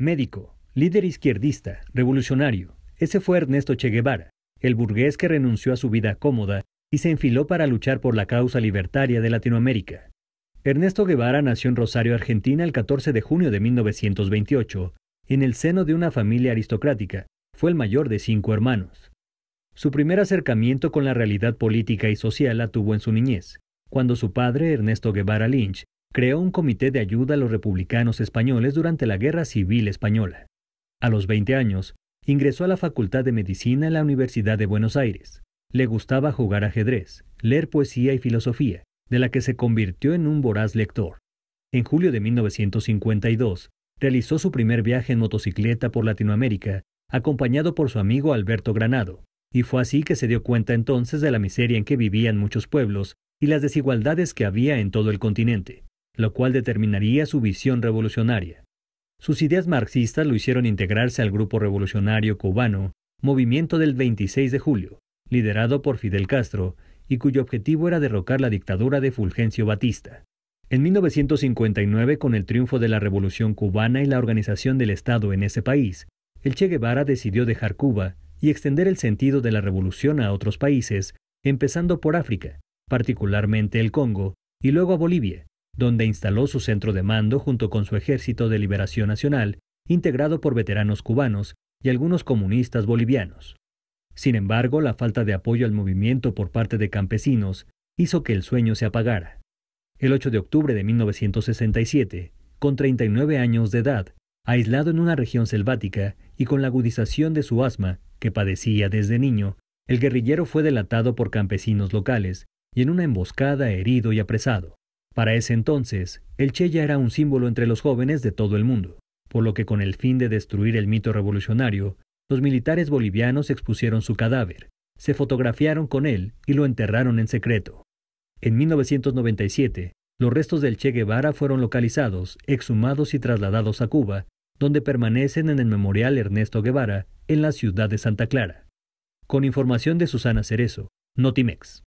médico, líder izquierdista, revolucionario. Ese fue Ernesto Che Guevara, el burgués que renunció a su vida cómoda y se enfiló para luchar por la causa libertaria de Latinoamérica. Ernesto Guevara nació en Rosario, Argentina, el 14 de junio de 1928, en el seno de una familia aristocrática. Fue el mayor de cinco hermanos. Su primer acercamiento con la realidad política y social la tuvo en su niñez, cuando su padre, Ernesto Guevara Lynch, creó un comité de ayuda a los republicanos españoles durante la Guerra Civil Española. A los 20 años, ingresó a la Facultad de Medicina en la Universidad de Buenos Aires. Le gustaba jugar ajedrez, leer poesía y filosofía, de la que se convirtió en un voraz lector. En julio de 1952, realizó su primer viaje en motocicleta por Latinoamérica, acompañado por su amigo Alberto Granado, y fue así que se dio cuenta entonces de la miseria en que vivían muchos pueblos y las desigualdades que había en todo el continente lo cual determinaría su visión revolucionaria. Sus ideas marxistas lo hicieron integrarse al grupo revolucionario cubano Movimiento del 26 de Julio, liderado por Fidel Castro, y cuyo objetivo era derrocar la dictadura de Fulgencio Batista. En 1959, con el triunfo de la Revolución cubana y la organización del Estado en ese país, el Che Guevara decidió dejar Cuba y extender el sentido de la revolución a otros países, empezando por África, particularmente el Congo, y luego a Bolivia, donde instaló su centro de mando junto con su Ejército de Liberación Nacional, integrado por veteranos cubanos y algunos comunistas bolivianos. Sin embargo, la falta de apoyo al movimiento por parte de campesinos hizo que el sueño se apagara. El 8 de octubre de 1967, con 39 años de edad, aislado en una región selvática y con la agudización de su asma, que padecía desde niño, el guerrillero fue delatado por campesinos locales y en una emboscada herido y apresado. Para ese entonces, el Che ya era un símbolo entre los jóvenes de todo el mundo, por lo que con el fin de destruir el mito revolucionario, los militares bolivianos expusieron su cadáver, se fotografiaron con él y lo enterraron en secreto. En 1997, los restos del Che Guevara fueron localizados, exhumados y trasladados a Cuba, donde permanecen en el Memorial Ernesto Guevara, en la ciudad de Santa Clara. Con información de Susana Cerezo, Notimex.